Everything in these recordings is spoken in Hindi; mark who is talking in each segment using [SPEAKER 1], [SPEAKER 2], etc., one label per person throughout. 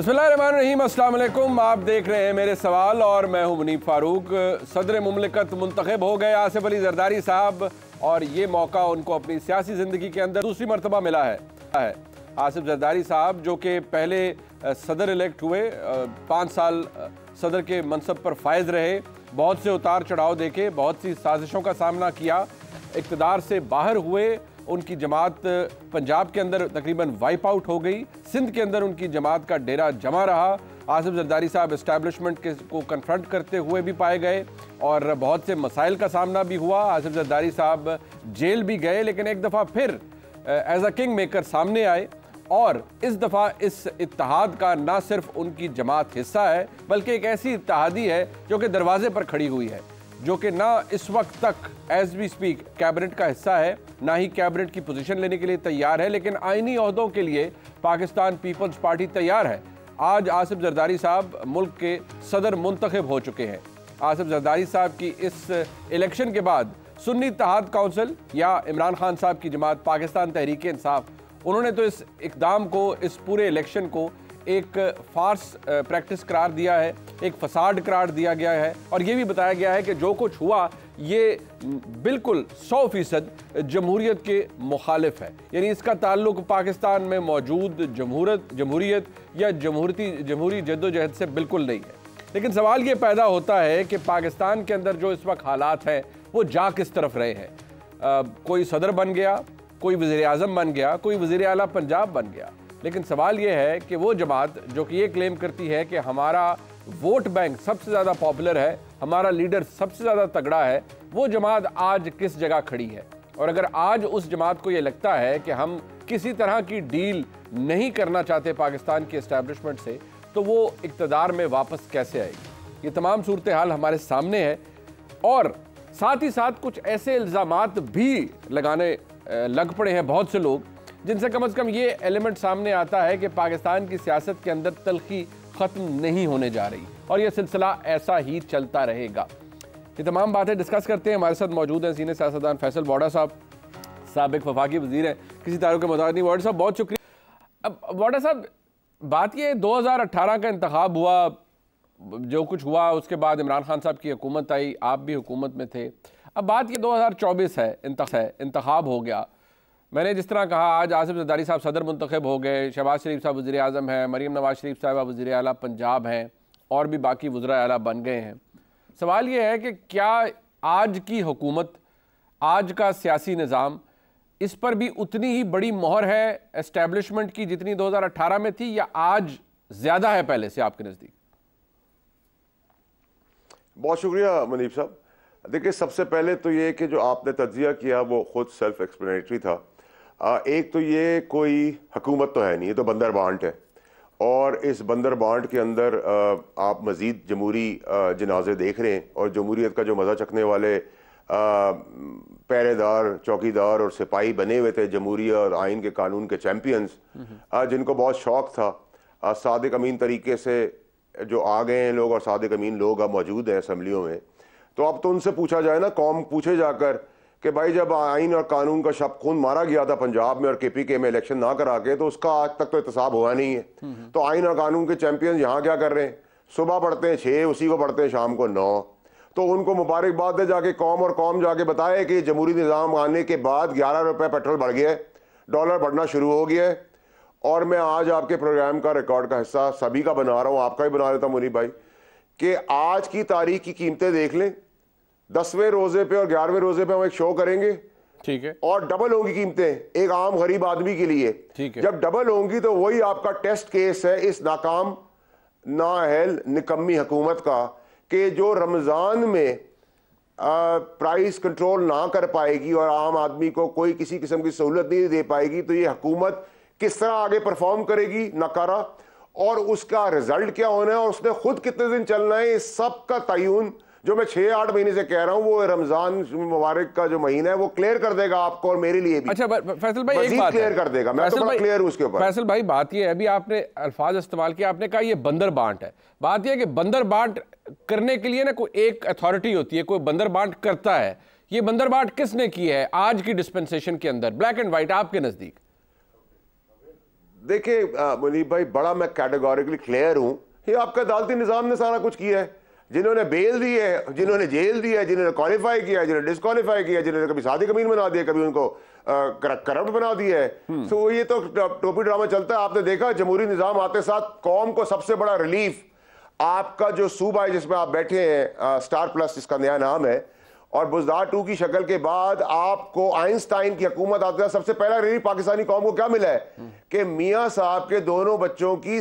[SPEAKER 1] बसमीम अल्लाम आप देख रहे हैं मेरे सवाल और मैं हूं मुनीब फ़ारूक सदर ममलिकत मुंतखब हो गए आसिफ अली जरदारी साहब और ये मौका उनको अपनी सियासी ज़िंदगी के अंदर दूसरी मरतबा मिला है आसिफ जरदारी साहब जो कि पहले सदर इलेक्ट हुए पाँच साल सदर के मनसब पर फायज रहे बहुत से उतार चढ़ाव देखे बहुत सी साजिशों का सामना किया इकतदार से बाहर हुए उनकी जमात पंजाब के अंदर तकरीबन वाइप आउट हो गई सिंध के अंदर उनकी जमात का डेरा जमा रहा आसिफ जरदारी साहब इस्टेबलिशमेंट के को कन्फ्रंट करते हुए भी पाए गए और बहुत से मसाइल का सामना भी हुआ आसिफ जरदारी साहब जेल भी गए लेकिन एक दफ़ा फिर एज अ किंग मेकर सामने आए और इस दफ़ा इस इतिहाद का ना सिर्फ उनकी जमात हिस्सा है बल्कि एक ऐसी इतिहादी है जो कि दरवाजे पर खड़ी हुई है जो कि ना इस वक्त तक एज बी स्पीक कैबिनेट का हिस्सा है ना ही कैबिनेट की पोजीशन लेने के लिए तैयार है लेकिन आइनी अहदों के लिए पाकिस्तान पीपल्स पार्टी तैयार है आज आसिफ जरदारी साहब मुल्क के सदर मुंतखब हो चुके हैं आसिफ जरदारी साहब की इस इलेक्शन के बाद सुन्नी तहाद काउंसिल या इमरान खान साहब की जमात पाकिस्तान तहरीक इंसाफ उन्होंने तो इस इकदाम को इस पूरे इलेक्शन को एक फार्स प्रैक्टिस करार दिया है एक फसाड करार दिया गया है और ये भी बताया गया है कि जो कुछ हुआ ये बिल्कुल सौ फीसद जमहूरीत के मुखालिफ है यानी इसका ताल्लुक पाकिस्तान में मौजूद जमहूरत जमहूरीत या जमहूरती जमहूरी जद्दोजहद से बिल्कुल नहीं है लेकिन सवाल ये पैदा होता है कि पाकिस्तान के अंदर जो इस वक्त हालात हैं वो जा किस तरफ रहे हैं कोई सदर बन गया कोई वजर अजम बन गया कोई वज़ी अला पंजाब बन गया लेकिन सवाल ये है कि वो जमात जो कि ये क्लेम करती है कि हमारा वोट बैंक सबसे ज़्यादा पॉपुलर है हमारा लीडर सबसे ज़्यादा तगड़ा है वो जमात आज किस जगह खड़ी है और अगर आज उस जमात को ये लगता है कि हम किसी तरह की डील नहीं करना चाहते पाकिस्तान की इस्टेब्लिशमेंट से तो वो इकतदार में वापस कैसे आएगी ये तमाम सूरत हाल हमारे सामने है और साथ ही साथ कुछ ऐसे इल्ज़ाम भी लगाने लग पड़े हैं बहुत से लोग जिनसे कम अज़ कम ये एलिमेंट सामने आता है कि पाकिस्तान की सियासत के अंदर तलखी ख़त्म नहीं होने जा रही और यह सिलसिला ऐसा ही चलता रहेगा ये तमाम बातें डिस्कस करते हैं हमारे साथ मौजूद हैं सीनियर सियासतदान फैसल बॉडा साहब सबक वफाकी वजीर हैं किसी तारों के मुताबिक नहीं वाडा साहब बहुत शुक्रिया अब वॉडा साहब बात यह दो हज़ार अट्ठारह का इंतब हुआ जो कुछ हुआ उसके बाद इमरान खान साहब की हुकूमत आई आप भी हुकूमत में थे अब बात ये दो है इंतख है इंतब हो गया मैंने जिस तरह कहा आज आसिफ जदारी साहब सदर मुंतखब हो गए शहबाज शरीफ साहब वज़ी अजम हैं मरीम नवाज शरीफ साहब वज़ी अला पंजाब हैं और भी बाकी वज्रा अला बन गए हैं सवाल ये है कि क्या आज की हुकूमत आज का सियासी निज़ाम इस पर भी उतनी ही बड़ी मोहर है इस्टेब्लिशमेंट की जितनी 2018 में थी या आज ज़्यादा है पहले से आपके नज़दीक
[SPEAKER 2] बहुत शुक्रिया मनीब साहब देखिए सबसे पहले तो ये कि जो आपने तजिया किया वो खुद सेल्फ एक्सप्लेनेटरी था आ, एक तो ये कोई हकूमत तो है नहीं ये तो बंदर बांट है और इस बंदर बांट के अंदर आ, आप मज़ीद जमहूरी जनाजे देख रहे हैं और जमहूरीत का जो मज़ा चखने वाले पहरेदार चौकीदार और सिपाही बने हुए थे जमहूरी और आइन के कानून के चैम्पियंस जिनको बहुत शौक़ था आ, सादिक अमीन तरीके से जो आ गए हैं लोग और सादिक अमीन लोग अब मौजूद हैं असम्बलियों में तो अब तो उनसे पूछा जाए ना कौम पूछे जाकर कि भाई जब आइन और कानून का शब खून मारा गया था पंजाब में और के पी के में इलेक्शन ना करा के तो उसका आज तक तो एहतसाब हुआ नहीं है हम्म, हम्म। तो आइन और कानून के चैंपियन यहाँ क्या कर रहे हैं सुबह पढ़ते हैं छः उसी को पढ़ते हैं शाम को नौ तो उनको मुबारकबाद दे जाके कौम और कौम जाके बताए कि जमहूरी निज़ाम आने के बाद ग्यारह रुपये पेट्रोल बढ़ गया है डॉलर बढ़ना शुरू हो गया है और मैं आज आपके प्रोग्राम का रिकॉर्ड का हिस्सा सभी का बना रहा हूँ आपका भी बना रहा हूँ मुनी भाई कि आज की तारीख की कीमतें देख लें दसवें रोजे पे और ग्यारहवें रोजे पे हम एक शो करेंगे ठीक है और डबल होगी कीमतें एक आम गरीब आदमी के लिए ठीक है जब डबल होंगी तो वही आपका टेस्ट केस है इस नाकाम नाहल निकम्मी हकूमत का कि जो रमज़ान में आ, प्राइस कंट्रोल ना कर पाएगी और आम आदमी को कोई किसी किस्म की सहूलत नहीं दे पाएगी तो ये हकूमत किस तरह आगे परफॉर्म करेगी नकारा और उसका रिजल्ट क्या होना है और उसने खुद कितने दिन चलना है इस सब का तयन जो मैं छह आठ महीने से कह रहा हूँ वो रमजान मुबारक का जो महीना है वो क्लियर कर देगा आपको और मेरे लिए भी अच्छा फैसल भाई एक बात क्लियर कर देगा मैं तो बड़ा क्लियर उसके ऊपर फैसल भाई
[SPEAKER 1] बात ये है अभी आपने अल्फाज इस्तेमाल किया आपने कहा ये बंदर बांट है बात यह है कि बंदर बांट करने के लिए ना कोई एक अथॉरिटी होती है कोई बंदर बांट करता है ये बंदर बांट किसने की है आज की डिस्पेंसेशन के अंदर ब्लैक एंड व्हाइट आपके नजदीक
[SPEAKER 2] देखिये मुनीब भाई बड़ा मैं कैटेगोरिकली क्लियर हूँ ये आपका अदालती निज़ाम ने सारा कुछ किया है जिन्होंने बेल दी है जिन्होंने जेल दी है जिन्होंने क्वालिफाई किया जिन्होंने डिस्कालीफाई किया जिन्होंने कभी सादी कमीन बना दिया कभी उनको करप्ट बना दिया है तो ये तो टोपी ड्रामा चलता है आपने देखा जमहूरी निज़ाम आते साथ कौम को सबसे बड़ा रिलीफ आपका जो सूबा है जिसमें आप बैठे हैं स्टार प्लस जिसका नया नाम है और बुजदार टू की शक्ल के बाद आपको आइंस्टाइन की हुकूमत आते सबसे पहला रिलीफ पाकिस्तानी कौम को क्या मिला है हम्म। कि मियाँ साहब के दोनों बच्चों की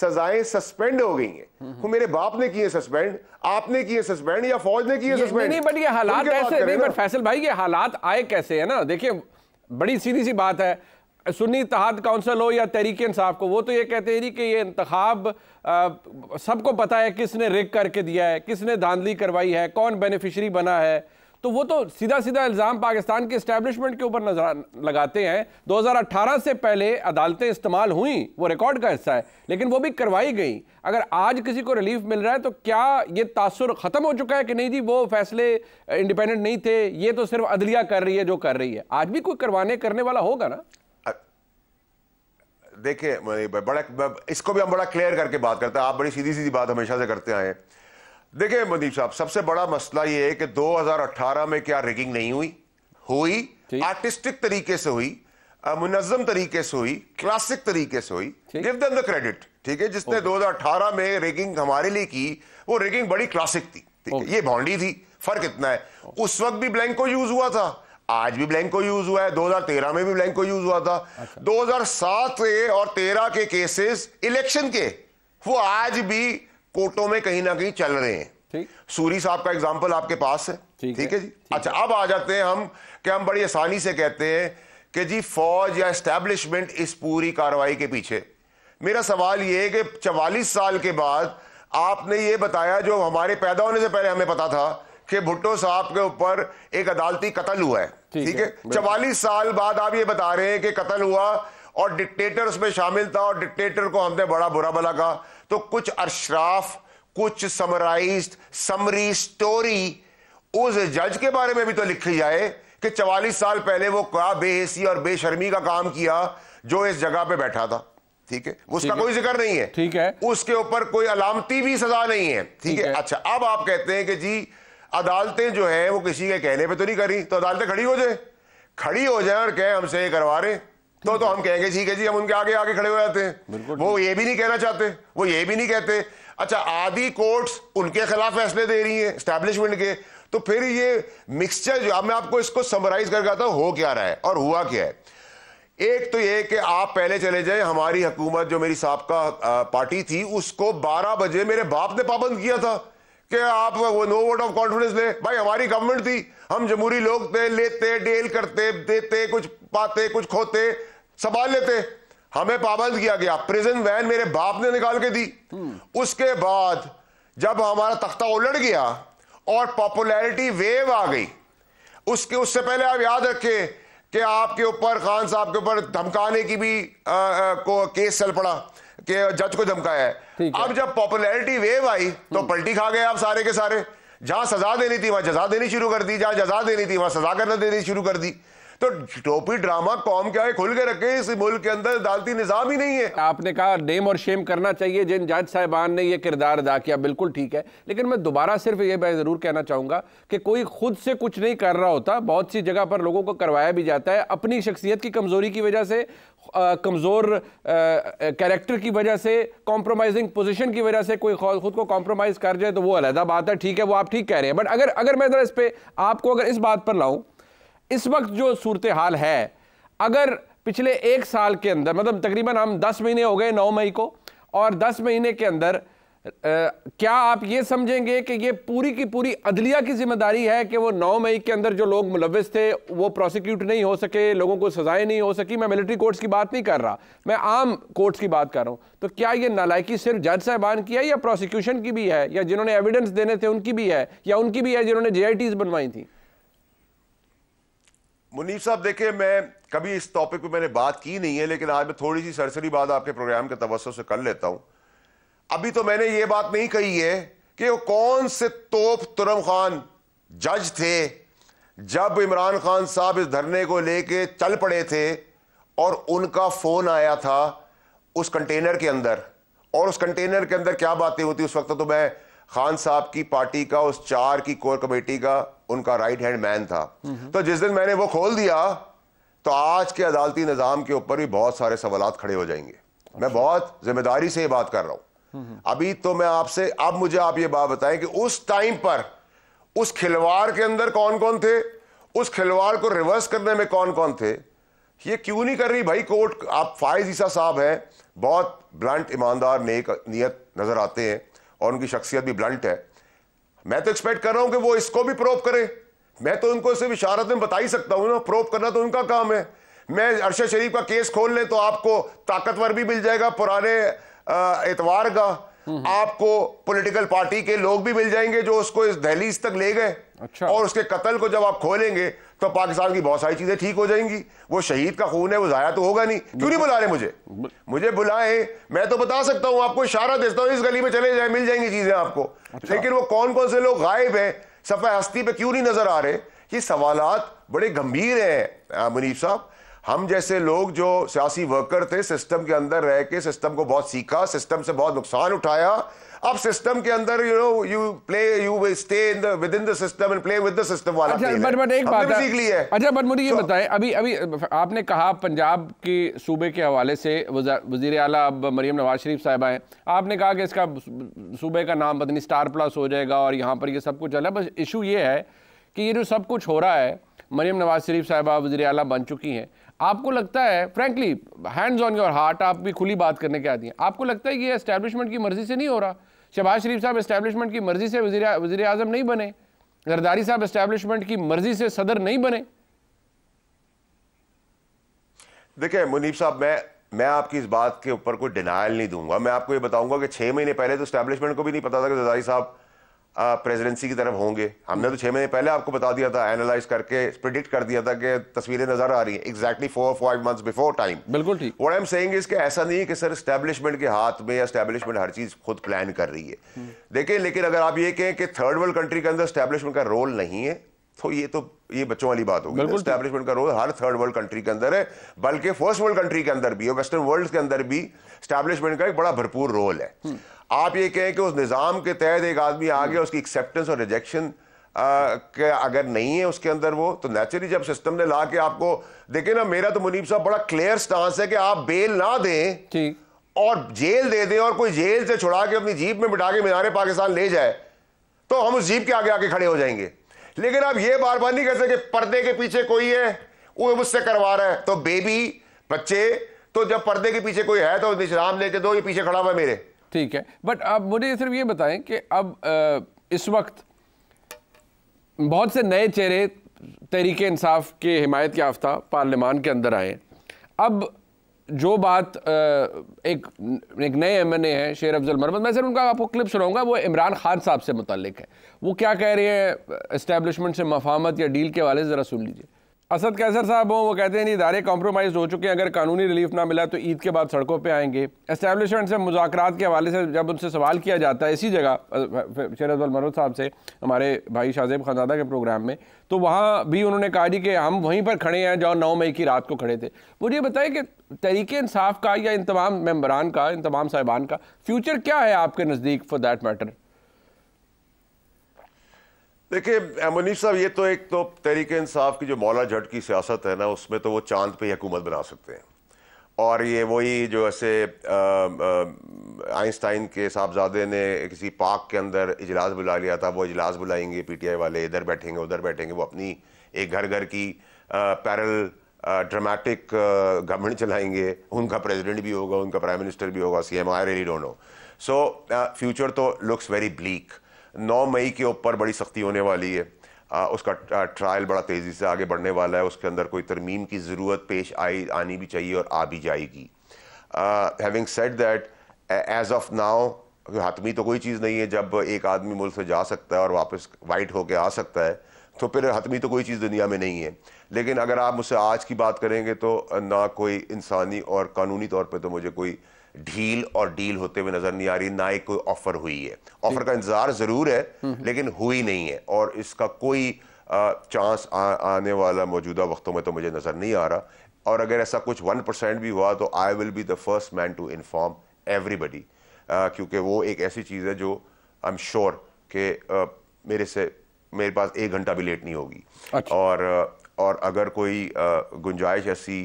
[SPEAKER 2] सजाएं सस्पेंड हो गई हैं वो हम्म, हम्म। मेरे बाप ने किए सस्पेंड आपने किए सस्पेंड या फौज ने किए सस्पेंड नहीं बट ये हालात ऐसे नहीं बट
[SPEAKER 1] फैसल भाई ये हालात आए कैसे है ना देखिए बड़ी सीधी सी बात है सुन्नी इतिहाद काउंसिल हो या तहरीक इंसाफ को वो तो ये कहते हैं कि ये इंतखब सबको पता है किसने रिक करके दिया है किसने धांधली करवाई है कौन बेनिफिशरी बना है तो वो तो सीधा सीधा इल्ज़ाम पाकिस्तान के स्टैब्लिशमेंट के ऊपर नजर लगाते हैं 2018 से पहले अदालतें इस्तेमाल हुई वो रिकॉर्ड का हिस्सा है लेकिन वो भी करवाई गई अगर आज किसी को रिलीफ मिल रहा है तो क्या ये तासर ख़त्म हो चुका है कि नहीं जी वो फैसले इंडिपेंडेंट नहीं थे ये तो सिर्फ अदलिया कर रही है जो कर रही है आज भी कोई करवाने करने वाला होगा ना
[SPEAKER 2] देखिए बड़ा इसको भी हम बड़ा क्लियर करके बात करते हैं आप बड़ी सीधी सीधी बात हमेशा से करते आए हैं देखिए मनदीप साहब सबसे बड़ा मसला यह है कि 2018 में क्या रेगिंग नहीं हुई हुई आर्टिस्टिक तरीके से हुई मुनजम तरीके से हुई क्लासिक तरीके से हुई गिव देम द क्रेडिट ठीक है जिसने 2018 में रेगिंग हमारे लिए की वो रेगिंग बड़ी क्लासिक थी है ये बाउंड्री थी फर्क इतना है उस वक्त भी ब्लैंक को यूज हुआ था आज भी ब्लैंको यूज हुआ है 2013 में भी ब्लैंको यूज हुआ था अच्छा। 2007 सात और 13 के केसेस इलेक्शन के वो आज भी कोटों में कहीं ना कहीं चल रहे हैं सूरी साहब का एग्जाम्पल आपके पास है ठीक है, जी अच्छा अब आ जाते हैं हम कि हम बड़ी आसानी से कहते हैं कि जी फौज या एस्टेब्लिशमेंट इस पूरी कार्रवाई के पीछे मेरा सवाल यह है कि चवालीस साल के बाद आपने ये बताया जो हमारे पैदा होने से पहले हमें पता था कि भुट्टो साहब के ऊपर एक अदालती कत्ल हुआ है ठीक है चवालीस साल बाद आप ये बता रहे हैं कि कत्ल हुआ और डिक्टेटर उसमें शामिल था और डिक्टेटर को हमने बड़ा बुरा भला कहा तो कुछ अशराफ कुछ समराइज समरी स्टोरी उस जज के बारे में भी तो लिखी जाए कि चवालीस साल पहले वो क्या बेहसी और बेशर्मी का काम किया जो इस जगह पे बैठा था ठीक है उसका कोई जिक्र नहीं है ठीक है उसके ऊपर कोई अलामती भी सजा नहीं है ठीक है अच्छा अब आप कहते हैं कि जी अदालतें जो है वो किसी के कहने पे तो नहीं करी तो अदालतें खड़ी हो जाए खड़ी हो जाए और कहे हमसे ये करवा रहे तो तो हम कहेंगे ठीक है जी हम उनके आगे आगे खड़े हो जाते हैं वो ये भी नहीं कहना चाहते वो ये भी नहीं कहते अच्छा आधी कोर्ट्स उनके खिलाफ फैसले दे रही है स्टैब्लिशमेंट के तो फिर ये मिक्सचर जो मैं आपको इसको समराइज कर गया था हो क्या रहा है और हुआ क्या है एक तो ये कि आप पहले चले जाए हमारी हुकूमत जो मेरी साहब का पार्टी थी उसको 12 बजे मेरे बाप ने पाबंद किया था कि आप वो नो वोट ऑफ कॉन्फिडेंस ले भाई हमारी गवर्नमेंट थी हम जमहूरी लोग थे लेते डेल करते देते कुछ पाते कुछ खोते संभाल लेते हमें पाबंद किया गया प्रिजन वैन मेरे बाप ने निकाल के दी उसके बाद जब हमारा तख्ता उलट गया और पॉपुलैरिटी वेव आ गई उसके उससे पहले आप याद रखें कि आपके ऊपर खान साहब के ऊपर धमकाने की भी आ, आ, को केस चल पड़ा कि जज को धमकाया है अब जब पॉपुलैरिटी वेव आई तो हम्म। पलटी खा गए आप सारे के सारे जहां सजा देनी थी वहां जजा देनी शुरू कर दी जहां जजा देनी थी वहां सजा करना देनी शुरू कर दी तो टोपी ड्रामा कौम क्या है खुल के रखे इस मुल्क के अंदर अदालती निजाम ही नहीं है आपने कहा नेम और शेम करना चाहिए जिन जज साहबान
[SPEAKER 1] ने यह किरदार अदा किया बिल्कुल
[SPEAKER 2] ठीक है लेकिन
[SPEAKER 1] मैं दोबारा सिर्फ ये मैं ज़रूर कहना चाहूंगा कि कोई खुद से कुछ नहीं कर रहा होता बहुत सी जगह पर लोगों को करवाया भी जाता है अपनी शख्सियत की कमज़ोरी की वजह से कमज़ोर कैरेक्टर की वजह से कॉम्प्रोमाइजिंग पोजिशन की वजह से कोई खुद को कॉम्प्रोमाइज़ कर जाए तो वो अलहदा बात है ठीक है वो आप ठीक कह रहे हैं बट अगर अगर मैं इस पर आपको अगर इस बात पर लाऊं इस वक्त जो सूरत हाल है अगर पिछले एक साल के अंदर मतलब तकरीबन हम दस महीने हो गए नौ मई को और दस महीने के अंदर आ, क्या आप ये समझेंगे कि ये पूरी की पूरी अदलिया की जिम्मेदारी है कि वो नौ मई के अंदर जो लोग मुलविस थे वो प्रोसिक्यूट नहीं हो सके लोगों को सजाएं नहीं हो सकी मैं मिलिट्री कोर्ट्स की बात नहीं कर रहा मैं आम कोर्ट्स की बात कर रहा हूँ तो क्या ये नालायकी सिर्फ जज साहबान की है या प्रोसिक्यूशन की भी है या जिन्होंने एविडेंस
[SPEAKER 2] देने थे उनकी भी है या उनकी भी है जिन्होंने जे बनवाई थी मुनीब साहब देखिए मैं कभी इस टॉपिक पे मैंने बात की नहीं है लेकिन आज मैं थोड़ी सी सरसरी बात आपके प्रोग्राम के तवस्त से कर लेता हूं अभी तो मैंने ये बात नहीं कही है कि वो कौन से तोप तुरम खान जज थे जब इमरान खान साहब इस धरने को लेके चल पड़े थे और उनका फोन आया था उस कंटेनर के अंदर और उस कंटेनर के अंदर क्या बातें होती उस वक्त तो मैं खान साहब की पार्टी का उस चार की कोर कमेटी का उनका राइट हैंड मैन था तो जिस दिन मैंने वो खोल दिया तो आज के अदालती निज़ाम के ऊपर भी बहुत सारे सवाल खड़े हो जाएंगे मैं बहुत जिम्मेदारी से ये बात कर रहा हूं अभी तो मैं आपसे अब मुझे आप ये बात बताएं कि उस टाइम पर उस खिलवाड़ के अंदर कौन कौन थे उस खिलवाड़ को रिवर्स करने में कौन कौन थे ये क्यों नहीं कर रही भाई कोर्ट आप फायज ईसा साहब हैं बहुत ब्लंट ईमानदार नेक नियत नज़र आते हैं और उनकी शख्सियत भी ब्लंट है मैं तो एक्सपेक्ट कर रहा हूं कि वो इसको भी प्रोव करें मैं तो उनको सिर्फ इशारत में बता ही सकता हूं ना प्रोव करना तो उनका काम है मैं अरशद शरीफ का केस खोल लें तो आपको ताकतवर भी मिल जाएगा पुराने एतवार का आपको पॉलिटिकल पार्टी के लोग भी मिल जाएंगे जो उसको इस दहलीज तक ले गए अच्छा। और उसके कत्ल को जब आप खोलेंगे तो पाकिस्तान की बहुत सारी चीजें ठीक हो जाएंगी वो शहीद का खून है वो जाया तो होगा नहीं क्यों नहीं बुला रहे मुझे मुझे बुलाए मैं तो बता सकता हूं आपको इशारा देता हूं इस गली में चले जाए मिल जाएंगी चीजें आपको अच्छा। लेकिन वो कौन कौन से लोग गायब है सफा हस्ती पे क्यों नहीं नजर आ रहे ये सवालत बड़े गंभीर हैं मुनीफ साहब हम जैसे लोग जो सियासी वर्कर थे सिस्टम के अंदर रह के सिस्टम को बहुत सीखा सिस्टम से बहुत नुकसान उठाया अब सिस्टम के अंदर you know you play you stay in the within the system and play with the system वाला अच्छा बट बट एक बात सीख ली है अच्छा बट मुझे ये
[SPEAKER 1] बताएं अभी अभी आपने कहा पंजाब के सूबे के हवाले से वजीर अला अब मरियम नवाज शरीफ साहब आए आपने कहा कि इसका सूबे का नाम बदनी स्टार प्लस हो जाएगा और यहाँ पर ये सब कुछ चला बस इशू ये है कि ये जो सब कुछ हो रहा है मरियम नवाज शरीफ साहबा वजी अला बन चुकी हैं आपको लगता है frankly hands on your heart आप भी खुली बात करने के आती हैं आपको लगता है कि ये इस्टेब्लिशमेंट की मर्ज़ी से नहीं हो रहा शहबाज शरीफ साहब इस्टेब्लिशमेंट की मर्ज़ी से वजी वजी अजम नहीं बने जरदारी साहब इस्टेब्लिशमेंट की मर्ज़ी से सदर नहीं बने
[SPEAKER 2] देखिए मुनीब साहब मैं मैं आपकी इस बात के ऊपर कोई डिनाइल नहीं दूंगा मैं आपको ये बताऊंगा कि छह महीने पहले तो स्टैब्लिशमेंट को भी नहीं पता था कि जदारी साहब प्रेसिडेंसी की तरफ होंगे हमने तो छह महीने पहले आपको बता दिया था एनालाइज करके प्रिडिक्ट कर दिया था कि तस्वीरें नजर आ रही हैं exactly four five months before time बिल्कुल ठीक व्हाट आई एम सेइंग इसके ऐसा नहीं है कि सर स्टैब्लिशमेंट के हाथ में या स्टैब्लिशमेंट हर चीज़ खुद प्लान कर रही है हम्म। देखिए लेकिन अगर आप ये कहें कि थर्ड वर्ल्ड कंट्री के अंदर स्टैब्लिशमेंट का रोल नहीं है तो ये तो ये बच्चों वाली बात होगी स्टैब्लिशमेंट का रोल हर थर्ड वर्ल्ड कंट्री के अंदर है बल्कि फर्स्ट वर्ल्ड कंट्री के अंदर भी और वेस्टर्न वर्ल्ड के अंदर भी स्टैब्लिशमेंट का एक बड़ा भरपूर रोल है हम्म। आप ये कहें कि उस निज़ाम के तहत एक आदमी आ गया हम्म। उसकी एक्सेप्टेंस और रिजेक्शन के अगर नहीं है उसके अंदर वो तो नेचुरली जब सिस्टम ने ला के आपको देखे ना मेरा तो मुनीब साहब बड़ा क्लियर स्टांस है कि आप बेल ना दें और जेल दे दें और कोई जेल से छुड़ा के अपनी जीप में बिठा के मीनारे पाकिस्तान ले जाए तो हम उस जीप के आगे आके खड़े हो जाएंगे लेकिन आप ये बार बार नहीं कह सकते पर्दे के पीछे कोई है वो मुझसे करवा रहा है तो बेबी बच्चे तो जब पर्दे के पीछे कोई है तो विश्राम लेके दो ये पीछे खड़ा हुआ मेरे
[SPEAKER 1] ठीक है बट अब मुझे सिर्फ ये बताएं कि अब इस वक्त बहुत से नए चेहरे तहरीक इंसाफ के हिमायत याफ्ता पार्लियामान के अंदर आए अब जो बात एक एक नए एम एन ए हैं शेर अफजल मरमद मैं सर उनका आपको क्लिप सुनाऊंगा वो इमरान खान साहब से मुतल है वो क्या कह रहे हैं इस्टेबलिशमेंट से मफामत या डील के वाले ज़रा सुन लीजिए असद कैसर साहब हों वो कहते हैं इदारे कॉम्प्रोमाइज़ हो चुके हैं अगर कानूनी रिलीफ ना मिला तो ईद के बाद सड़कों पे आएंगे इस्टेब्लिशमेंट से मुजाकर के हवाले से जब उनसे सवाल किया जाता है इसी जगह शेर मरोद साहब से हमारे भाई शाहजेब खानजादा के प्रोग्राम में तो वहाँ भी उन्होंने कहा जी कि हम वहीं पर खड़े हैं जहाँ नौ मई की रात को खड़े थे मुझे बताए कि तरीके इंसाफ का या इन तमाम मम्बरान का इन तमाम साहिबान का फ्यूचर क्या है आपके नज़दीक फॉर देट मैटर
[SPEAKER 2] देखिए मनीष साहब ये तो एक तो तहरीक इंसाफ की जो मौला झट की सियासत है ना उसमें तो वो चांद पे ही हुकूमत बना सकते हैं और ये वही जो ऐसे आइंस्टाइन के साहबजादे ने किसी पार्क के अंदर इजलास बुला लिया था वो इजलास बुलाएंगे पीटीआई वाले इधर बैठेंगे उधर बैठेंगे वो अपनी एक घर घर की पैरल ड्रामेटिक गवर्नमेंट चलाएंगे उनका प्रेसिडेंट भी होगा उनका प्राइम मिनिस्टर भी होगा C M I really don't know so future तो लुक्स वेरी ब्लीक नौ मई के ऊपर बड़ी सख्ती होने वाली है आ, उसका ट्रायल बड़ा तेज़ी से आगे बढ़ने वाला है उसके अंदर कोई तरमीम की ज़रूरत पेश आई आनी भी चाहिए और आ भी जाएगी having set that as of now हतमी तो कोई चीज़ नहीं है जब एक आदमी मुल्क से जा सकता है और वापस वाइट होके आ सकता है तो फिर हतमी तो कोई चीज़ दुनिया में नहीं है लेकिन अगर आप मुझसे आज की बात करेंगे तो ना कोई इंसानी और कानूनी तौर पर तो मुझे कोई ढील और डील होते हुए नजर नहीं आ रही ना ही कोई ऑफर हुई है ऑफर का इंतजार जरूर है लेकिन हुई नहीं है और इसका कोई चांस आने वाला मौजूदा वक्तों में तो मुझे नजर नहीं आ रहा और अगर ऐसा कुछ वन परसेंट भी हुआ तो I will be the first man to inform everybody क्योंकि वो एक ऐसी चीज़ है जो आई एम श्योर आ, मेरे से मेरे पास एक घंटा भी लेट नहीं होगी अच्छा। और और अगर कोई गुंजाइश ऐसी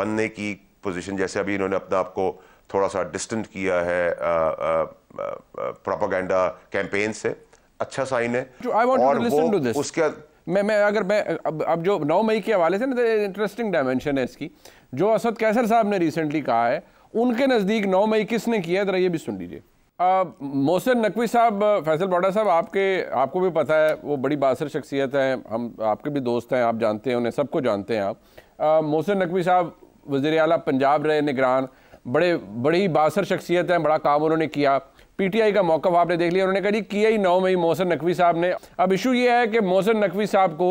[SPEAKER 2] बनने की पोजीशन जैसे अभी इन्होंने अपना आपको थोड़ा सा डिस्टेंट किया है प्रोपागेंडा कैंपेन से अच्छा साइन है और वो उसके
[SPEAKER 1] मैं मैं अगर मैं अब अब जो नौ मई के हवाले से ना इंटरेस्टिंग तो डायमेंशन है इसकी जो असद कैसर साहब ने रिसेंटली कहा है उनके नज़दीक नौ मई किसने किया है जरा ये भी सुन लीजिए मोहसिन नकवी साहब फैसल बॉडा साहब आपके आपको भी पता है वो बड़ी बासर शख्सियत हैं हम आपके भी दोस्त हैं आप जानते हैं उन्हें सबको जानते हैं आप मोहसिन नकवी साहब वजीर अला पंजाब रहे निगरान बड़े बड़ी बासर शख्सियत हैं बड़ा काम उन्होंने किया पीटीआई का मौका आपने देख लिया उन्होंने कहा जी किया ही नौ मई मोहसन नकवी साहब ने अब इशू ये है कि मोहसन नकवी साहब को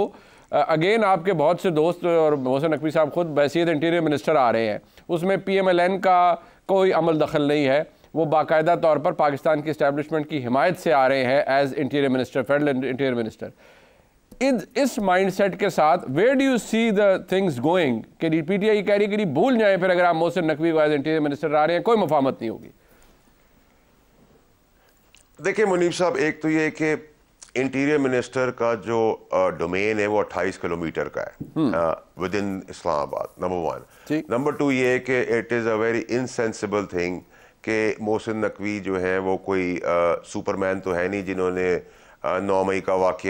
[SPEAKER 1] अगेन आपके बहुत से दोस्त और मोहसन नकवी साहब खुद बैसीत इंटीरियर मिनिस्टर आ रहे हैं उसमें पीएमएलएन का कोई अमल दखल नहीं है वो बाकायदा तौर पर पाकिस्तान की इस्टेबलिशमेंट की हिमायत से आ रहे हैं as interior minister federal interior minister इस इस माइंडसेट के साथ way do you see the things going कि पीटीआई कह रही कि भूल जाए फिर अगर आप मोहसिन नकवी को एज इंटीरियर मिनिस्टर आ रहे हैं कोई मुफामत नहीं होगी
[SPEAKER 2] देखिए मुनीब साहब एक तो ये कि इंटीरियर मिनिस्टर का जो डोमेन है वो 28 किलोमीटर का है within Islamabad number one number two ये कि it is a very insensible thing कि मोहसिन नकवी जो है वो कोई सुपरमैन तो है नहीं जिन्होंने नौ मई का वाक़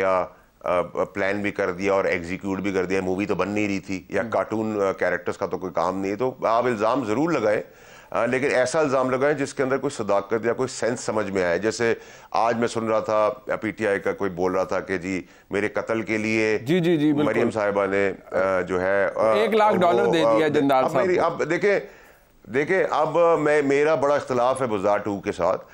[SPEAKER 2] प्लान भी कर दिया और एग्जीक्यूट भी कर दिया मूवी तो बन नहीं रही थी या कार्टून हम्म। कैरेक्टर्स का तो कोई काम नहीं तो आप इल्ज़ाम ज़रूर लगाएं लेकिन ऐसा इल्ज़ाम लगाएं जिसके अंदर कोई सदाकत या कोई सेंस समझ में आए जैसे आज मैं सुन रहा था पीटीआई का कोई बोल रहा था कि जी मेरे कत्ल के लिए जी जी जी मरियम साहिबा ने जो है एक लाख डॉलर दे दिया जिंदा अब देखें देखें अब मैं मेरा बड़ा इख्तलाफ है बुजार टू के साथ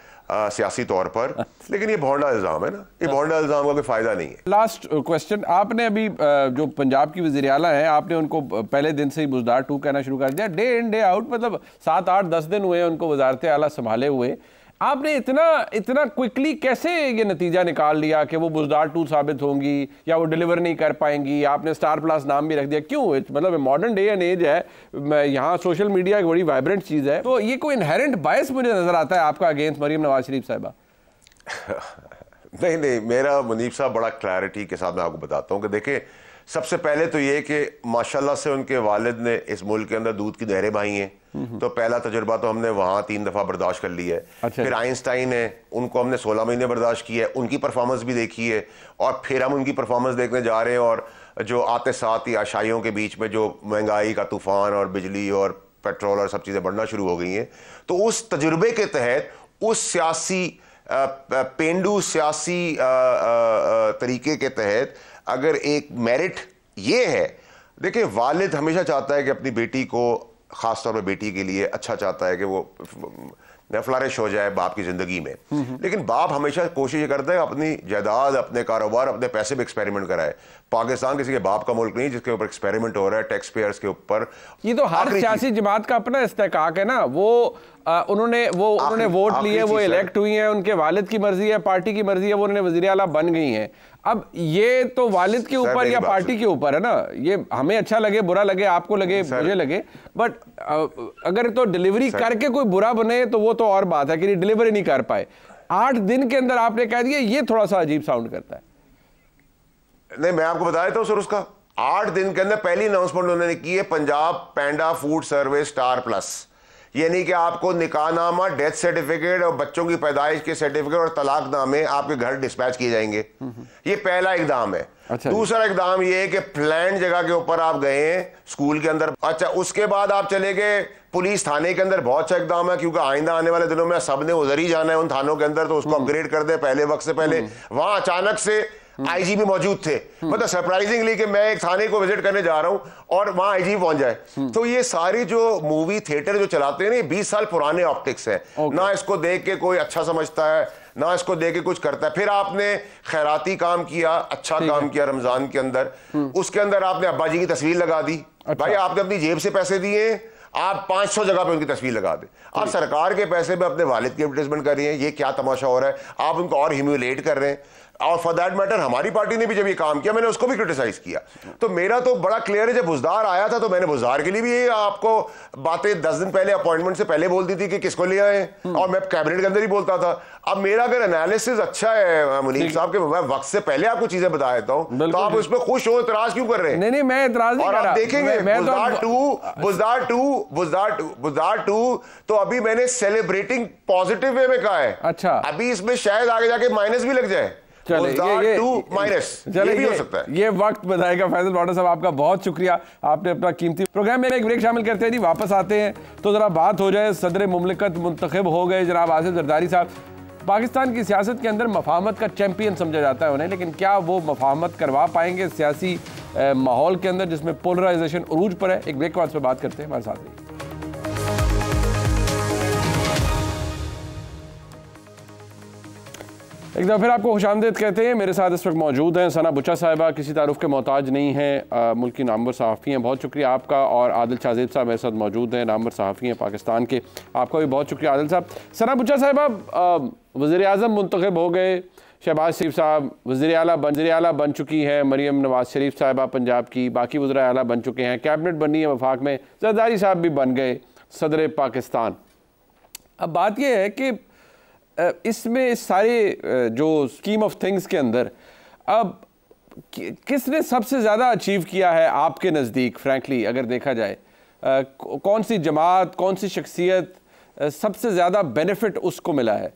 [SPEAKER 2] सियासी तौर पर लेकिन ये भोंडा इल्ज़ाम है ना ये भोंडा इल्ज़ाम का कोई फ़ायदा नहीं है
[SPEAKER 1] लास्ट क्वेश्चन uh, आपने अभी uh, जो पंजाब की वजी अला है आपने उनको uh, पहले दिन से ही बुजदार टू कहना शुरू कर दिया डे इन डे आउट मतलब सात आठ दस दिन हुए उनको वजारत आला संभाले हुए आपने इतना इतना क्विकली कैसे ये नतीजा निकाल लिया कि वो बुजदार टू साबित होंगी या वो डिलीवर नहीं कर पाएंगी आपने स्टार प्लस नाम भी रख दिया क्यों मतलब मॉडर्न डे एंड एज है यहाँ सोशल मीडिया एक बड़ी वाइब्रेंट चीज़ है तो ये कोई इनहेरेंट बायस मुझे नज़र आता है आपका अगेंस्ट मरीम नवाज शरीफ साहिबा
[SPEAKER 2] नहीं नहीं मेरा मुनीफ साहब बड़ा क्लैरिटी के साथ मैं आपको बताता हूँ कि देखें सबसे पहले तो ये कि माशाल्लाह से उनके वालिद ने इस मुल्क के अंदर दूध की दहरे बहाई हैं तो पहला तजुर्बा तो हमने वहाँ तीन दफ़ा बर्दाश्त कर लिया है अच्छा। फिर आइंस्टाइन है उनको हमने सोलह महीने बर्दाश्त किया है उनकी परफॉर्मेंस भी देखी है और फिर हम उनकी परफॉर्मेंस देखने जा रहे हैं और जो आते साथ ही आशाइयों के बीच में जो महंगाई का तूफान और बिजली और पेट्रोल और सब चीज़ें बढ़ना शुरू हो गई हैं तो उस तजुर्बे के तहत उस सियासी पेंडू सियासी तरीके के तहत अगर एक मेरिट ये है देखिए वालिद हमेशा चाहता है कि अपनी बेटी को ख़ास तौर पर बेटी के लिए अच्छा चाहता है कि वो फ्लारिश हो जाए बाप की ज़िंदगी में लेकिन बाप हमेशा कोशिश करता है अपनी जायदाद अपने कारोबार अपने पैसे पर एक्सपेरिमेंट कराए पाकिस्तान किसी के बाप का मुल्क नहीं जिसके ऊपर एक्सपेरिमेंट हो रहा है टैक्स पेयर्स के ऊपर ये तो हर सियासी
[SPEAKER 1] जमात का अपना इस्तेक है ना वो आ, उन्होंने वो उन्होंने वोट लिए वो इलेक्ट हुई हैं उनके वालिद की मर्जी है पार्टी की मर्जी है वो उन्होंने वजी अला बन गई हैं अब ये तो वालिद के ऊपर या पार्टी के ऊपर है ना ये हमें अच्छा लगे बुरा लगे आपको लगे मुझे लगे बट अगर तो डिलीवरी करके कोई बुरा बने तो वो तो और बात है कि डिलीवरी नहीं कर पाए आठ दिन के अंदर आपने कह दिया ये थोड़ा सा अजीब
[SPEAKER 2] साउंड करता है नहीं मैं आपको बता देता हूँ सर उसका आठ दिन के अंदर पहली अनाउंसमेंट उन्होंने की है Punjab panda food service star plus यानी कि आपको निकाहनामा डेथ सर्टिफिकेट और बच्चों की पैदाइश के सर्टिफिकेट और तलाक नामे आपके घर डिस्पैच किए जाएंगे ये पहला इकदाम है अच्छा दूसरा इकदाम ये है कि प्लान जगह के ऊपर आप गए स्कूल के अंदर अच्छा उसके बाद आप चले गए पुलिस थाने के अंदर बहुत अच्छा इकदाम है क्योंकि आइंदा आने वाले दिनों में सबने उधर ही जाना है उन थानों के अंदर तो उसको अपग्रेड हम्म। कर दे पहले वक्त से पहले हम्म। वहां अचानक से हम्म। आईजी भी मौजूद थे हम्म। मतलब सरप्राइजिंगली कि मैं एक थाने को विजिट करने जा रहा हूं और वहां आईजी पहुंच जाए हम्म। तो ये सारी जो मूवी थिएटर जो चलाते हैं ना बीस साल पुराने ऑप्टिक्स है ना इसको देख के कोई अच्छा समझता है ना इसको देख के कुछ करता है फिर आपने खैराती काम किया अच्छा काम किया रमजान के अंदर उसके अंदर आपने अब्बा जी की तस्वीर लगा दी अच्छा। भाई आपने अपनी जेब से पैसे दिए आप 500 जगह पे उनकी तस्वीर लगा दे आप सरकार के पैसे में अपने वालिद की एडवर्टाइजमेंट कर रही हैं ये क्या तमाशा हो रहा है आप उनको और ह्यूमिलेट कर रहे हैं और फॉर दैट मैटर हमारी पार्टी ने भी जब ये काम किया मैंने उसको भी क्रिटिसाइज किया तो मेरा तो बड़ा क्लियर है जब भुजदार आया था तो मैंने भुजदार के लिए भी आपको बातें दस दिन पहले अपॉइंटमेंट से पहले बोल दी थी कि किसको ले आए हम्म। और मैं कैबिनेट के अंदर ही बोलता था अब मेरा अगर एनालिसिस अच्छा है मुनीब साहब के मैं वक्त से पहले आपको चीजें बता देता हूँ तो आप उसमें खुश हो इतराज क्यों कर रहे हैं नहीं नहीं मैं इतराज नहीं देखेंगे तो Buzdar two Buzdar two Buzdar Buzdar two तो अभी मैंने सेलिब्रेटिंग पॉजिटिव वे में कहा है अच्छा अभी इसमें शायद आगे जाके माइनस भी लग जाए चले ये ये माइनस चले हो सकता
[SPEAKER 1] है ये वक्त बताएगा फैजल बाडा साहब आपका बहुत शुक्रिया आपने अपना कीमती प्रोग्राम में एक ब्रेक शामिल करते हैं जी वापस आते हैं तो ज़रा बात हो जाए सदर मुमलिकत मुंतब हो गए जनाब आसिफ जरदारी साहब पाकिस्तान की सियासत के अंदर मफाहमत का चैम्पियन समझा जाता है उन्हें लेकिन क्या वो मफाहमत करवा पाएंगे सियासी माहौल के अंदर जिसमें पोलराइजेशन अरूज पर है एक ब्रेक के बाद बात करते हैं हमारे साथ नहीं एक दफ़ा फिर आपको खुश आमदेद कहते हैं मेरे साथ इस वक्त मौजूद हैं सना बुचा साहिबा किसी तारुफ के मोहताज नहीं है मुल्क की नामवर सहाफ़ी हैं बहुत शुक्रिया आपका और आदिल शाहजेब साहब मेरे साथ मौजूद हैं नामवर सहाफ़ी हैं पाकिस्तान के आपका भी बहुत शुक्रिया आदिल साहब सना बुचा साहिबा वज़ी अजम मंतखब हो गए शहबाज शरीफ साहब वजी बन वजी अला बन चुकी हैं मरीम नवाज शरीफ साहिबा पंजाब की बाकी वजी अला बन चुके हैं कैबिनेट बनी है वफाक में जरदारी साहब भी बन गए सदर पाकिस्तान अब बात यह है कि इसमें सारे जो स्कीम ऑफ थिंग्स के अंदर अब किसने सबसे ज़्यादा अचीव किया है आपके नज़दीक फ्रैंकली अगर देखा जाए कौन सी जमात कौन सी शख्सियत सबसे ज़्यादा बेनिफिट उसको मिला है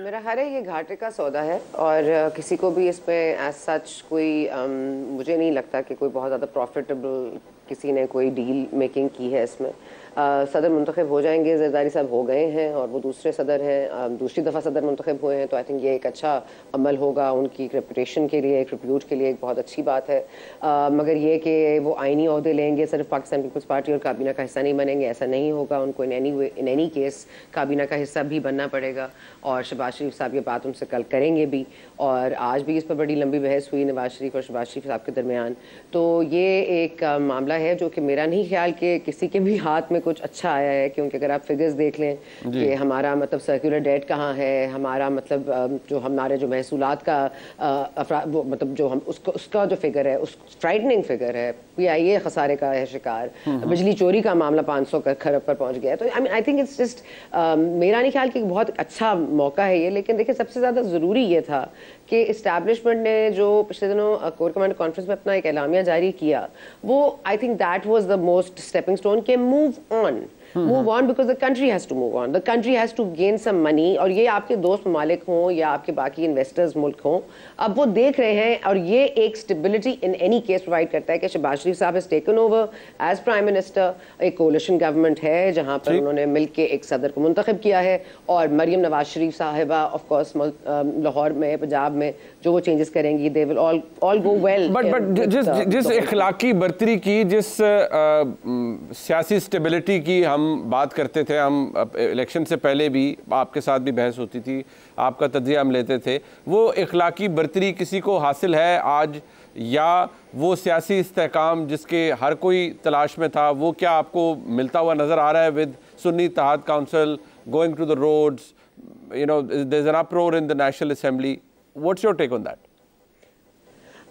[SPEAKER 3] मेरा हर है ये घाटे का सौदा है और किसी को भी इसमें एज सच कोई आम, मुझे नहीं लगता कि कोई बहुत ज़्यादा प्रॉफिटेबल किसी ने कोई डील मेकिंग की है इसमें सदर मंतखब हो जाएंगे जरदारी साहब हो गए हैं और वो दूसरे सदर हैं दूसरी दफ़ा सदर मंतखब हुए हैं तो आई थिंक ये एक अच्छा अमल होगा उनकी रेपूटेशन के लिए एक रिप्यूट के लिए एक बहुत अच्छी बात है आ, मगर ये कि वो आइनी अहदे लेंगे सिर्फ पाकिस्तान पीपल्स पार्टी और काबीना का हिस्सा नहीं बनेंगे ऐसा नहीं होगा उनको in any way in any case काबीना का हिस्सा भी बनना पड़ेगा और शबाज शरीफ साहब ये बात उनसे कल करेंगे भी और आज भी इस पर बड़ी लंबी बहस हुई नवाज शरीफ और शबाज शरीफ साहब के दरमियान तो ये एक मामला है जो कि मेरा नहीं ख्याल कि किसी के भी हाथ में कुछ अच्छा आया है क्योंकि अगर आप फिगर्स देख लें कि हमारा मतलब सर्कुलर डेट कहाँ है हमारा मतलब जो हमारे जो महसूल का आ, मतलब जो हम उसका उसका जो फिगर है उस फ्राइटनिंग फिगर है पी आई ए खसारे का है शिकार हम्म, हम्म। बिजली चोरी का मामला पाँच सौ खरब पर पहुँच गया तो I mean I think it's just मेरा नहीं ख्याल कि बहुत अच्छा मौका है ये लेकिन देखिए सबसे ज़्यादा ज़रूरी ये था कि इस्टेब्लिशमेंट ने जो पिछले दिनों कोर कमांड कॉन्फ्रेंस में अपना एक एलामिया जारी किया वो I think that was the most stepping stone के move on move on because the country has to move on the country has to gain some money और ये आपके दोस्त मालिक हों या आपके बाकी इन्वेस्टर्स मुल्क हों अब वो देख रहे हैं और ये एक stability in any case provide करता है कि शबाज शरीफ साहब is taken over as prime minister एक कोलिशन गवर्नमेंट है जहाँ पर उन्होंने मिल के एक सदर को मंतखब किया है और मरीम नवाज शरीफ साहिबा ऑफकोर्स लाहौर में पंजाब में जो वो चेंजेस करेंगी they will all all go well but but जिस uh, जिस
[SPEAKER 1] इखलाकी बरतरी की जिस सियासी स्टेबिलिटी की हम बात करते थे हम इलेक्शन से पहले भी आपके साथ भी बहस होती थी आपका तजिया हम लेते थे वो इखलाकी बरतरी किसी को हासिल है आज या वो सियासी इस्तेकाम जिसके हर कोई तलाश में था वो क्या आपको मिलता हुआ नज़र आ रहा है with Sunni Ittehad council going to the roads you know, there's an in the the assembly what's What's take take on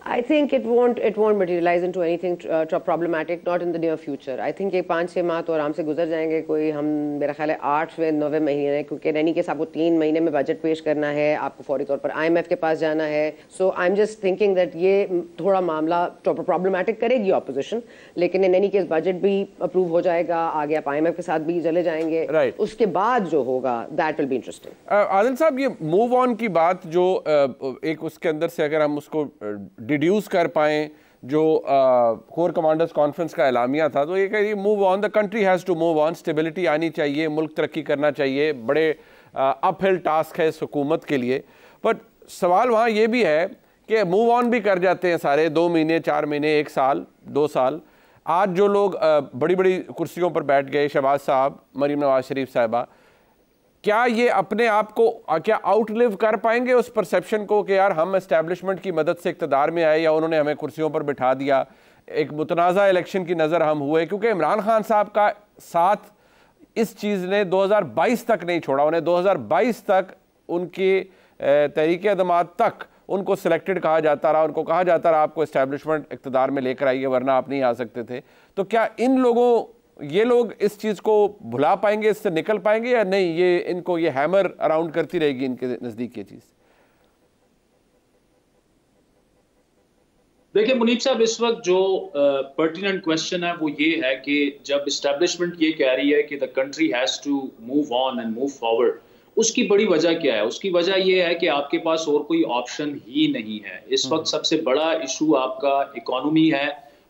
[SPEAKER 3] I think it won't it won't materialize into anything uh, problematic not in the near future. I think ये पाँच छः माह तो आराम से गुजर जाएंगे कोई हम मेरा ख्याल है आठवें नौवें महीने में क्योंकि के साथ आपको तीन महीने में बजट पेश करना है आपको फौरी तौर पर आई एम एफ के पास जाना है so I am just thinking that ये थोड़ा मामला प्रॉब्लमैटिक करेगी अपोजिशन लेकिन इन एनी केस बजट भी अप्रूव हो जाएगा आगे आप आई एम एफ के साथ भी चले जाएंगे right. उसके बाद जो होगा that will be interesting
[SPEAKER 1] Adil साहब ये मूव ऑन की बात जो uh, एक उसके अंदर से अगर हम उसको uh, डिड्यूस कर पाएँ जो कोर कमांडर्स कॉन्फ्रेंस का एलामिया था तो ये कह रही move on the country has to move on stability आनी चाहिए मुल्क तरक्की करना चाहिए बड़े अपहिल टास्क है इस हुकूमत के लिए बट सवाल वहाँ ये भी है कि मूव ऑन भी कर जाते हैं सारे दो महीने चार महीने एक साल दो साल आज जो लोग बड़ी बड़ी कुर्सियों पर बैठ गए शहबाज साहब मरीम नवाज शरीफ साहबा क्या ये अपने आप को क्या आउटलिव कर पाएंगे उस परसेप्शन को कि यार हम इस्टेबलिशमेंट की मदद से इकतदार में आए या उन्होंने हमें कुर्सियों पर बिठा दिया एक मुतनाज़ा इलेक्शन की नज़र हम हुए क्योंकि इमरान खान साहब का साथ इस चीज़ ने 2022 तक नहीं छोड़ा उन्हें 2022 तक उनके तहरीक अदमात तक उनको सिलेक्टेड कहा जाता रहा उनको कहा जाता रहा आपको इस्टेब्लिशमेंट इकतदार में लेकर आइए वरना आप नहीं आ सकते थे तो क्या इन लोगों ये लोग इस चीज़ को भुला पाएंगे इससे निकल पाएंगे या नहीं ये इनको ये हैमर अराउंड करती रहेगी इनके नज़दीक ये चीज़
[SPEAKER 4] देखिए मुनीब साहब इस वक्त जो पर्टिनेंट uh, क्वेश्चन है वो ये है कि जब इस्टेब्लिशमेंट ये कह रही है कि the country has to move on and move forward उसकी बड़ी वजह क्या है उसकी वजह यह है कि आपके पास और कोई ऑप्शन ही नहीं है इस हम्म। वक्त सबसे बड़ा इशू आपका इकोनॉमी है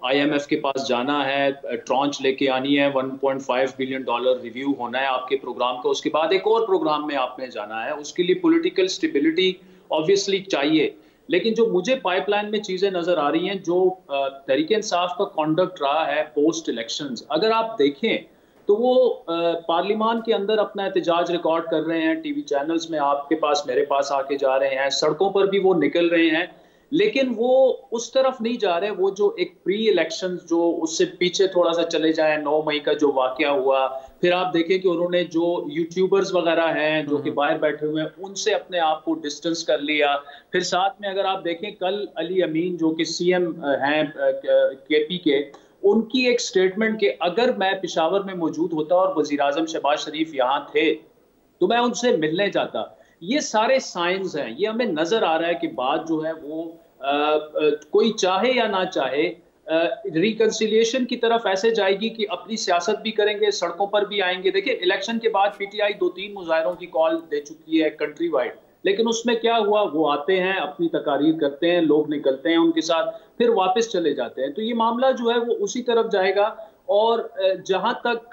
[SPEAKER 4] आईएमएफ के पास जाना है ट्रॉन्च लेके आनी है 1.5 बिलियन डॉलर रिव्यू होना है आपके प्रोग्राम का उसके बाद एक और प्रोग्राम में आपने जाना है उसके लिए पॉलिटिकल स्टेबिलिटी ऑब्वियसली चाहिए लेकिन जो मुझे पाइपलाइन में चीज़ें नज़र आ रही हैं जो तरीके इंसाफ का कॉन्डक्ट रहा है पोस्ट इलेक्शन अगर आप देखें तो वो पार्लियामान के अंदर अपना एहतजाज रिकॉर्ड कर रहे हैं टीवी चैनल्स में आपके पास मेरे पास आके जा रहे हैं सड़कों पर भी वो निकल रहे हैं लेकिन वो उस तरफ नहीं जा रहे वो जो एक प्री इलेक्शन जो उससे पीछे थोड़ा सा चले जाए नौ मई का जो वाक्य हुआ फिर आप देखें कि उन्होंने जो यूट्यूबर्स वगैरह हैं जो कि हम्म। बाहर बैठे हुए हैं उनसे अपने आप को डिस्टेंस कर लिया फिर साथ में अगर आप देखें कल अली अमीन जो कि सीएम हैं पी के उनकी एक स्टेटमेंट के अगर मैं पिशावर में मौजूद होता और वजीर शहबाज शरीफ यहाँ थे तो मैं उनसे मिलने जाता ये सारे साइंस हैं ये हमें नजर आ रहा है कि बात जो है वो आ, आ, कोई चाहे या ना चाहे रिकन्सिलियेशन की तरफ ऐसे जाएगी कि अपनी सियासत भी करेंगे सड़कों पर भी आएंगे देखिए इलेक्शन के बाद पीटीआई दो तीन मुजाहरों की कॉल दे चुकी है कंट्री वाइड लेकिन उसमें क्या हुआ वो आते हैं अपनी तकारीर करते हैं लोग निकलते हैं उनके साथ फिर वापस चले जाते हैं तो ये मामला जो है वो उसी तरफ जाएगा और जहां तक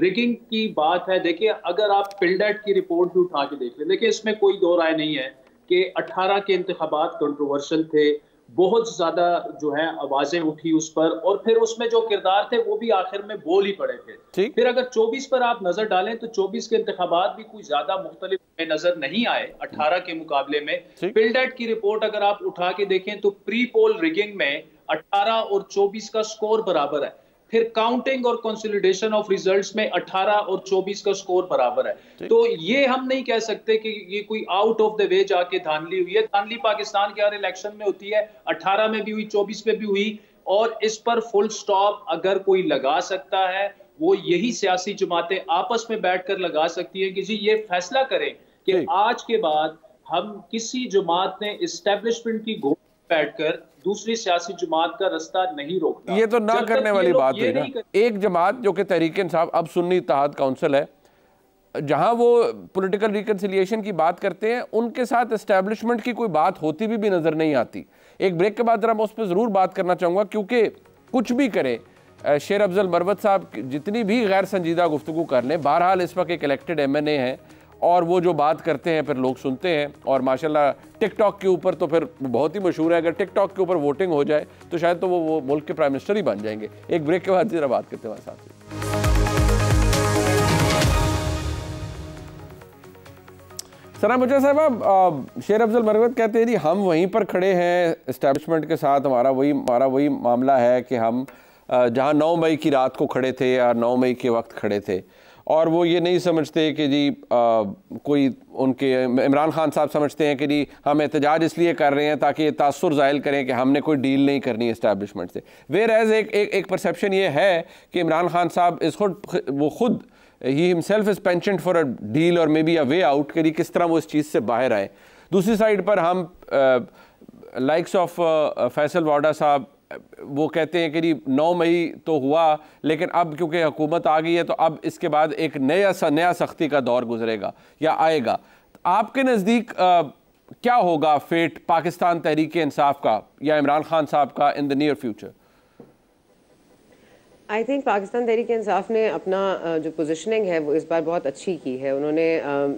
[SPEAKER 4] रिगिंग की बात है देखिए अगर आप पिल्डेट की रिपोर्ट भी उठा के देख लें देखिए इसमें कोई दो राय नहीं है कि 18 के इंतबात कंट्रोवर्शल थे बहुत ज़्यादा जो है आवाज़ें उठी उस पर और फिर उसमें जो किरदार थे वो भी आखिर में बोल ही पड़े थे फिर अगर 24 पर आप नज़र डालें तो 24 के इंतबात भी कोई ज़्यादा मुख्तलिफ नज़र नहीं आए 18 के मुकाबले में पिल्डेट की रिपोर्ट अगर आप उठा के देखें तो प्री पोल रिगिंग में 18 और 24 का स्कोर बराबर है फिर काउंटिंग और कंसोलिडेशन ऑफ रिजल्ट्स में 18 और 24 का स्कोर बराबर है तो ये हम नहीं कह सकते कि ये कोई आउट ऑफ द वे जाके धानली हुई है धानली पाकिस्तान के हर इलेक्शन में होती है 18 में भी हुई 24 में भी हुई और इस पर फुल स्टॉप अगर कोई लगा सकता है वो यही सियासी जमातें आपस में बैठ लगा सकती है कि जी ये फैसला करें कि आज के बाद हम किसी जमात ने इस्टेब्लिशमेंट की घोषणा बैठकर दूसरी सियासी जमात का रास्ता नहीं रोकना ये तो ना करने वाली बात है ना
[SPEAKER 1] एक जमात जो कि तहरीक साहब अब सुन्नी इतिहाद काउंसिल है जहां वो पॉलिटिकल रिकनसिलियेशन की बात करते हैं उनके साथ एस्टेब्लिशमेंट की कोई बात होती भी, भी नज़र नहीं आती एक ब्रेक के बाद जरा मैं उस पर ज़रूर बात करना चाहूँगा क्योंकि कुछ भी करें शेर अफजल मरवत साहब जितनी भी गैर संजीदा गुफ्तु कर लें बहरहाल इस वक्त एक इलेक्टेड एम एन ए हैं और वो जो बात करते हैं फिर लोग सुनते हैं और माशाल्लाह टिकटॉक के ऊपर तो फिर बहुत ही मशहूर है अगर टिकटॉक के ऊपर वोटिंग हो जाए तो शायद तो वो वो मुल्क के प्राइम मिनिस्टर ही बन जाएंगे एक ब्रेक के बाद ज़रा बात करते हैं हमारे साथ सना मुझे साहब शेर अफजल मरवत कहते हैं जी हम वहीं पर खड़े हैं इस्टेबलिशमेंट के साथ हमारा वही हमारा वही मामला है कि हम जहाँ नौ मई की रात को खड़े थे या नौ मई के वक्त खड़े थे और वो ये नहीं समझते कि जी आ, कोई उनके इमरान खान साहब समझते हैं कि जी हम एहतजाज इसलिए कर रहे हैं ताकि ये तासर ज़ाहिर करें कि हमने कोई डील नहीं करनी इस्टेबलिशमेंट से वेर एज़ एक एक, एक परसेप्शन ये है कि इमरान खान साहब इस खुद वो खुद ही himself is pension for a deal और may be a way out करी किस तरह वो इस चीज़ से बाहर आए दूसरी साइड पर हम लाइक्स ऑफ फैसल वाडा साहब वो कहते हैं कि जी नौ मई तो हुआ लेकिन अब क्योंकि हुकूमत आ गई है तो अब इसके बाद एक नया सा नया सख्ती का दौर गुजरेगा या आएगा आपके नज़दीक क्या होगा फेट पाकिस्तान तहरीक इंसाफ का या इमरान खान साहब का in the near future
[SPEAKER 3] I think Pakistan Tehreek Insaf ने अपना जो पोजिशनिंग है वो इस बार बहुत अच्छी की है उन्होंने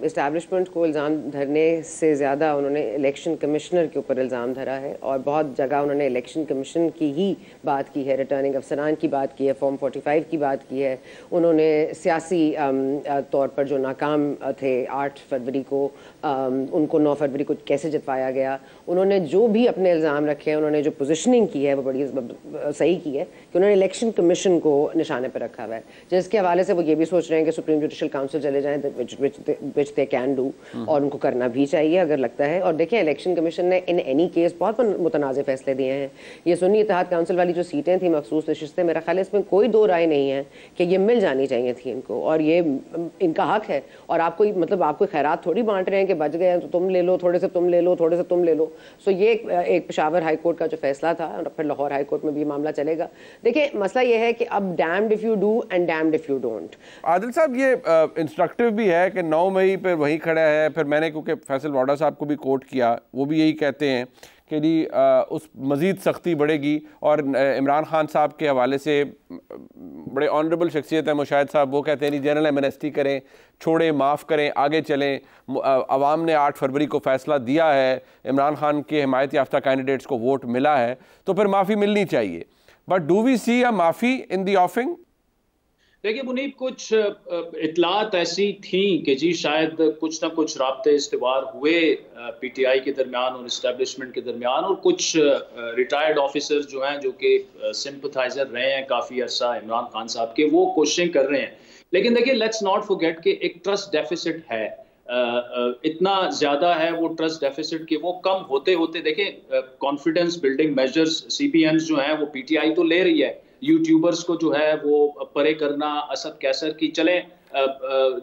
[SPEAKER 3] इस्टेब्लिशमेंट को इल्ज़ाम धरने से ज़्यादा उन्होंने इलेक्शन कमिश्नर के ऊपर इल्ज़ाम धरा है और बहुत जगह उन्होंने इलेक्शन कमीशन की ही बात की है रिटर्निंग अफसरान की बात की है फॉर्म 45 की बात की है उन्होंने सियासी तौर पर जो नाकाम थे आठ फरवरी को Um, उनको 9 फरवरी को कैसे जितवाया गया उन्होंने जो भी अपने इल्ज़ाम रखे हैं उन्होंने जो पोजिशनिंग की है वो बड़ी सही की है कि उन्होंने इलेक्शन कमीशन को निशाने पर रखा हुआ है जिसके हवाले से वो ये भी सोच रहे हैं कि सुप्रीम जुडिशल काउंसिल चले जाएँ विच दे कैन डू और उनको करना भी चाहिए अगर लगता है और देखें इलेक्शन कमीशन ने इन एनी केस बहुत मुतनाज़ फैसले दिए हैं ये सुनी इतिहाद काउंसिल वाली जो सीटें थी मखसूस नशस्तें मेरा ख्याल इसमें कोई दो राय नहीं है कि ये मिल जानी चाहिए थी इनको और ये इनका हक है और आपको मतलब आपको खैरत थोड़ी बांट रहे हैं कि के बच गए हैं तो तुम ले लो थोड़े से तुम ले लो थोड़े से तुम ले लो सो ये एक, एक पेशावर हाई कोर्ट का जो फैसला था और फिर लाहौर हाई कोर्ट में भी मामला चलेगा देखिए मसला ये है कि अब damned if you do and damned if you don't
[SPEAKER 1] Adil साहब ये इंस्ट्रक्टिव भी है कि नौ मई पर वहीं खड़ा है फिर मैंने क्योंकि फैसल वाडा साहब को भी कोर्ट किया वो भी यही कहते हैं कि जी उस मज़ीद सख्ती बढ़ेगी और इमरान खान साहब के हवाले से बड़े ऑनरेबल शख्सियत हैं मुशाहिद साहब वो कहते हैं नहीं जनरल एमनेस्टी करें छोड़ें माफ़ करें आगे चलें आवाम ने आठ फरवरी को फ़ैसला दिया है इमरान खान के हमायत याफ्ता कैंडिडेट्स को वोट मिला है तो फिर माफ़ी मिलनी चाहिए but do we see a माफ़ी इन दी ऑफिंग
[SPEAKER 4] देखिए मुनीब कुछ इतलात ऐसी थी कि जी शायद कुछ ना कुछ रबते इस्तेवार हुए पीटीआई के दरमियान और इस्टेब्लिशमेंट के दरमियान और कुछ रिटायर्ड ऑफिसर्स जो हैं जो कि सिंपथाइजर रहे हैं काफ़ी अर्सा इमरान खान साहब के वो कोशिशें कर रहे हैं लेकिन देखिए लेट्स नॉट फोगेट कि एक ट्रस्ट डेफिसिट है इतना ज़्यादा है वो ट्रस्ट डेफिसिट कि वो कम होते होते देखें कॉन्फिडेंस बिल्डिंग मेजर्स सी जो हैं वो आई तो ले रही है यूट्यूबर्स को जो है वो परे करना असद कैसर की चले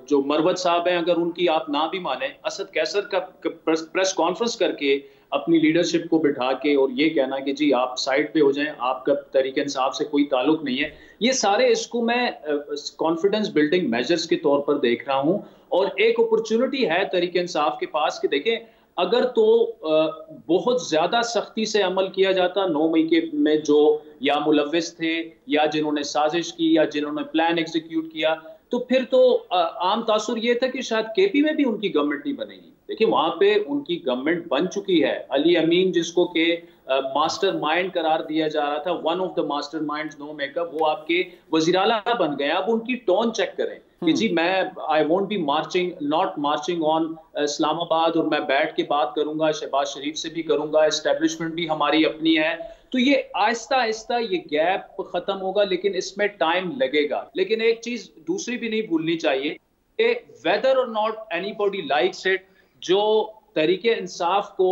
[SPEAKER 4] जो मरवत साहब हैं अगर उनकी आप ना भी माने असद कैसर का प्रेस कॉन्फ्रेंस करके अपनी लीडरशिप को बिठा के और ये कहना कि जी आप साइड पे हो जाएं आपका तरीके इंसाफ से कोई ताल्लुक नहीं है ये सारे इसको मैं कॉन्फिडेंस बिल्डिंग मेजर्स के तौर पर देख रहा हूँ और एक अपॉर्चुनिटी है तरीके इंसाफ के पास कि देखें अगर तो बहुत ज़्यादा सख्ती से अमल किया जाता नौ मई के में जो या मुलविस थे या जिन्होंने साजिश की या जिन्होंने प्लान एग्जीक्यूट किया तो फिर तो आम तासुर यह था कि शायद केपी में भी उनकी गवर्नमेंट नहीं बनेगी देखिए वहां पे उनकी गवर्नमेंट बन चुकी है अली अमीन जिसको के मास्टर माइंड करार दिया जा रहा था one of the master mind no makeup वो आपके वजीरला बन गए अब उनकी टोन चेक करें कि जी हम्म। मैं I won't be marching not marching on Islamabad और मैं बैठ के बात करूंगा शहबाज शरीफ से भी करूंगा इस्टेब्लिशमेंट भी हमारी अपनी है तो ये आहिस्ता आहिस्ता ये गैप खत्म होगा लेकिन इसमें टाइम लगेगा लेकिन एक चीज दूसरी भी नहीं भूलनी चाहिए कि वेदर और not anybody likes it जो तरीके इंसाफ को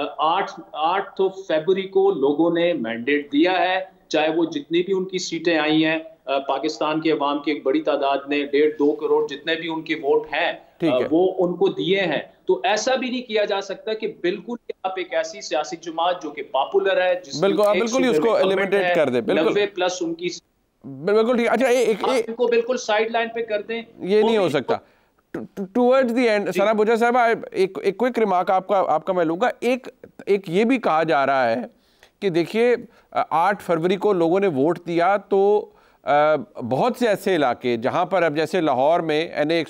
[SPEAKER 4] uh, आठ आठ तो फेबरी को लोगों ने मैंडेट दिया है चाहे वो जितनी भी उनकी सीटें आई हैं पाकिस्तान के अवाम की एक बड़ी तादाद ने डेढ़ दो करोड़ जितने भी उनके वोट हैं वो उनको दिए हैं तो ऐसा भी नहीं किया जा सकता कि बिल्कुल आप एक ऐसी सियासी जमात जो कि पॉपुलर है बिल्कुल बिल्कुल उसको एलिमिनेट कर दे बिल्कुल प्लस उनकी बिल्कुल ठीक अच्छा एक इनको बिल्कुल साइड लाइन पे कर दें
[SPEAKER 1] ये नहीं तो हो सकता टूवर्ड्स दी एंड सरा बुजा साहब एक एक क्विक रिमार्क आपका आपका मैं लूँगा एक एक ये भी कहा जा रहा है कि देखिए आठ फरवरी को लोगों ने वोट दिया तो बहुत से ऐसे इलाके जहाँ पर अब जैसे लाहौर में एन ए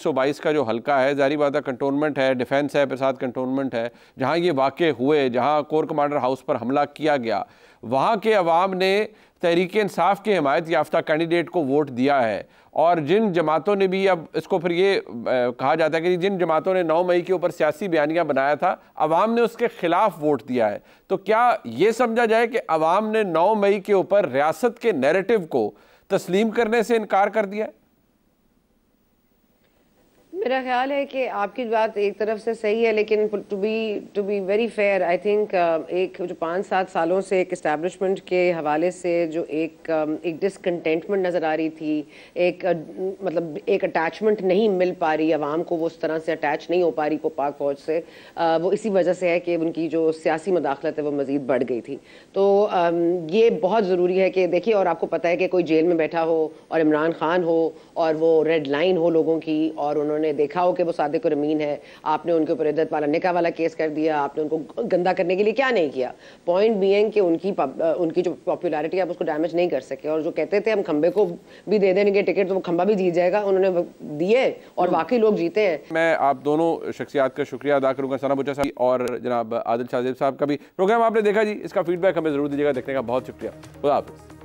[SPEAKER 1] का जो हल्का है जारी बात कंटोनमेंट है डिफेंस है प्रसाद कंटोनमेंट है जहाँ ये वाक़ हुए जहाँ कोर कमांडर हाउस पर हमला किया गया वहाँ के अवाम ने तहरीक इंसाफ के हमायत याफ्ता कैंडिडेट को वोट दिया है और जिन जमातों ने भी अब इसको फिर ये कहा जाता है कि जिन जमातों ने 9 मई के ऊपर सियासी बयानियाँ बनाया था अवाम ने उसके ख़िलाफ़ वोट दिया है तो क्या ये समझा जाए कि अवाम ने 9 मई के ऊपर रियासत के नैरेटिव को तस्लीम करने से इनकार कर दिया
[SPEAKER 3] मेरा ख्याल है कि आपकी बात एक तरफ से सही है लेकिन to be to be very fair I think एक जो पाँच सात सालों से एक इस्टेबलिशमेंट के हवाले से जो एक um, एक डिसकंटेंटमेंट नज़र आ रही थी एक uh, मतलब एक अटैचमेंट नहीं मिल पा रही आवाम को वो उस तरह से अटैच नहीं हो पा रही पाक फौज से uh, वो इसी वजह से है कि उनकी जो सियासी मदाखलत है वो मज़ीद बढ़ गई थी तो um, ये बहुत ज़रूरी है कि देखिए और आपको पता है कि कोई जेल में बैठा हो और इमरान खान हो और वो रेड लाइन हो लोगों की और उन्होंने देखा हो कि वो सादिक और अमीन है आपने उनके ऊपर इद्दत वाला निका वाला केस कर दिया आपने उनको गंदा करने के लिए क्या नहीं किया पॉइंट बी कि उनकी उनकी जो पॉपुलरिटी आप उसको डैमेज नहीं कर सके और जो कहते थे हम खंबे को भी दे देंगे टिकट तो वो खंबा भी जीत जाएगा उन्होंने दिए और हम्म। बाकी लोग जीते हैं
[SPEAKER 1] मैं आप दोनों शख्सियात का शुक्रिया अदा करूँगा सना बुचा साहब और जनाब आदिल शाहजेब साहब का भी प्रोग्राम आपने देखा जी इसका फीडबैक हमें ज़रूर दीजिएगा देखने का बहुत शुक्रिया खुदा हाफिज़